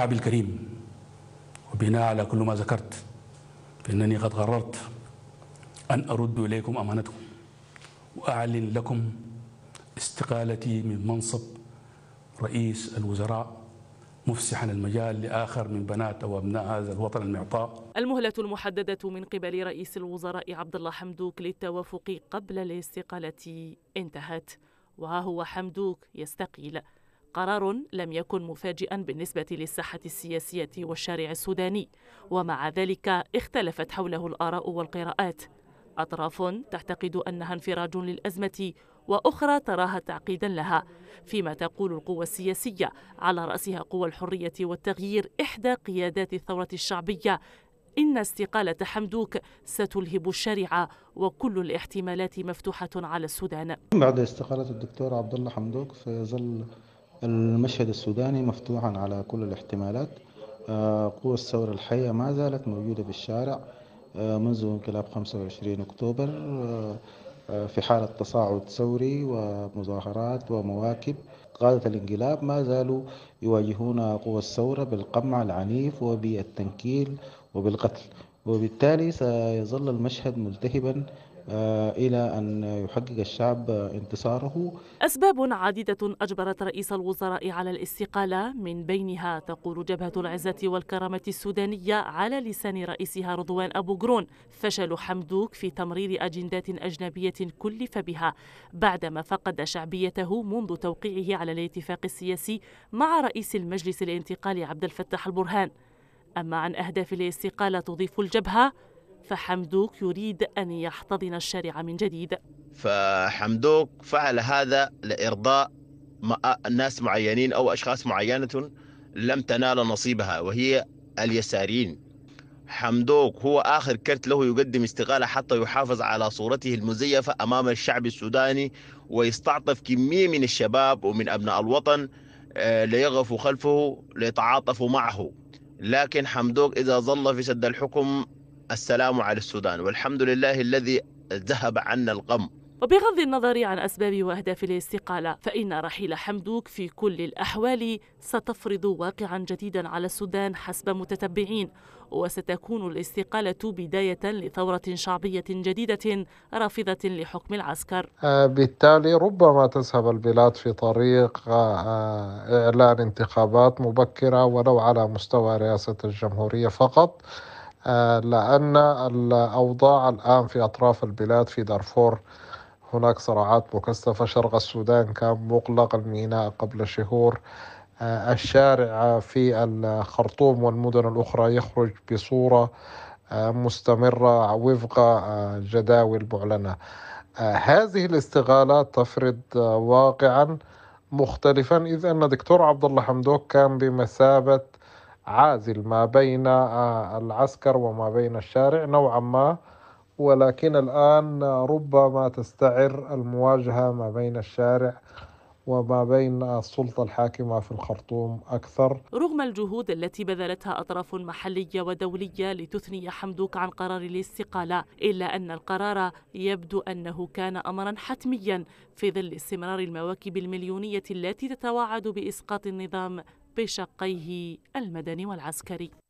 شعبي الكريم وبناء على كل ما ذكرت فإنني قد قررت أن أرد إليكم أمانتكم وأعلن لكم استقالتي من منصب رئيس الوزراء مفسحا المجال لآخر من بنات أو أبناء هذا الوطن المعطاء المهلة المحددة من قبل رئيس الوزراء عبد الله حمدوك للتوافق قبل الاستقالة انتهت وها هو حمدوك يستقيل قرار لم يكن مفاجئا بالنسبة للساحة السياسية والشارع السوداني ومع ذلك اختلفت حوله الآراء والقراءات أطراف تعتقد أنها انفراج للأزمة وأخرى تراها تعقيدا لها فيما تقول القوى السياسية على رأسها قوى الحرية والتغيير إحدى قيادات الثورة الشعبية إن استقالة حمدوك ستلهب الشريعة وكل الاحتمالات مفتوحة على السودان بعد استقالة الدكتور عبد الله حمدوك في ظل المشهد السوداني مفتوحا على كل الاحتمالات آه، قوى الثورة الحية ما زالت موجودة في الشارع آه، منذ انقلاب 25 أكتوبر آه، في حالة تصاعد ثوري ومظاهرات ومواكب قادة الانقلاب ما زالوا يواجهون قوى الثورة بالقمع العنيف وبالتنكيل وبالقتل وبالتالي سيظل المشهد ملتهبا آه، إلى أن يحقق الشعب انتصاره أسباب عديدة أجبرت رئيس الوزراء على الاستقالة من بينها تقول جبهة العزة والكرامة السودانية على لسان رئيسها رضوان أبو قرون فشل حمدوك في تمرير أجندات أجنبية كلف بها بعدما فقد شعبيته منذ توقيعه على الاتفاق السياسي مع رئيس المجلس الانتقالي عبد الفتاح البرهان أما عن أهداف الاستقالة تضيف الجبهة فحمدوك يريد أن يحتضن الشارع من جديد فحمدوك فعل هذا لإرضاء ناس معينين أو أشخاص معينة لم تنال نصيبها وهي اليساريين حمدوك هو آخر كرت له يقدم استقالة حتى يحافظ على صورته المزيفة أمام الشعب السوداني ويستعطف كمية من الشباب ومن أبناء الوطن آه، ليغفوا خلفه ليتعاطفوا معه لكن حمدوك إذا ظل في سد الحكم السلام على السودان والحمد لله الذي ذهب عنا الغم وبغض النظر عن أسباب وأهداف الاستقالة فإن رحيل حمدوك في كل الأحوال ستفرض واقعا جديدا على السودان حسب متتبعين وستكون الاستقالة بداية لثورة شعبية جديدة رافضة لحكم العسكر آه، بالتالي ربما تذهب البلاد في طريق آه، آه، إعلان انتخابات مبكرة ولو على مستوى رئاسة الجمهورية فقط آه، لأن الأوضاع الآن في أطراف البلاد في دارفور هناك صراعات مكثفة شرق السودان كان مغلق الميناء قبل شهور آه، الشارع في الخرطوم والمدن الأخرى يخرج بصورة آه، مستمرة وفق جداول معلنة هذه الاستغالات تفرض واقعا مختلفا إذ أن دكتور عبد الله حمدوك كان بمثابة عازل ما بين آه، العسكر وما بين الشارع نوعا ما ولكن الآن ربما تستعر المواجهة ما بين الشارع وما بين السلطة الحاكمة في الخرطوم أكثر رغم الجهود التي بذلتها أطراف محلية ودولية لتثني حمدوك عن قرار الاستقالة إلا أن القرار يبدو أنه كان أمرا حتميا في ظل استمرار المواكب المليونية التي تتوعد بإسقاط النظام بشقيه المدني والعسكري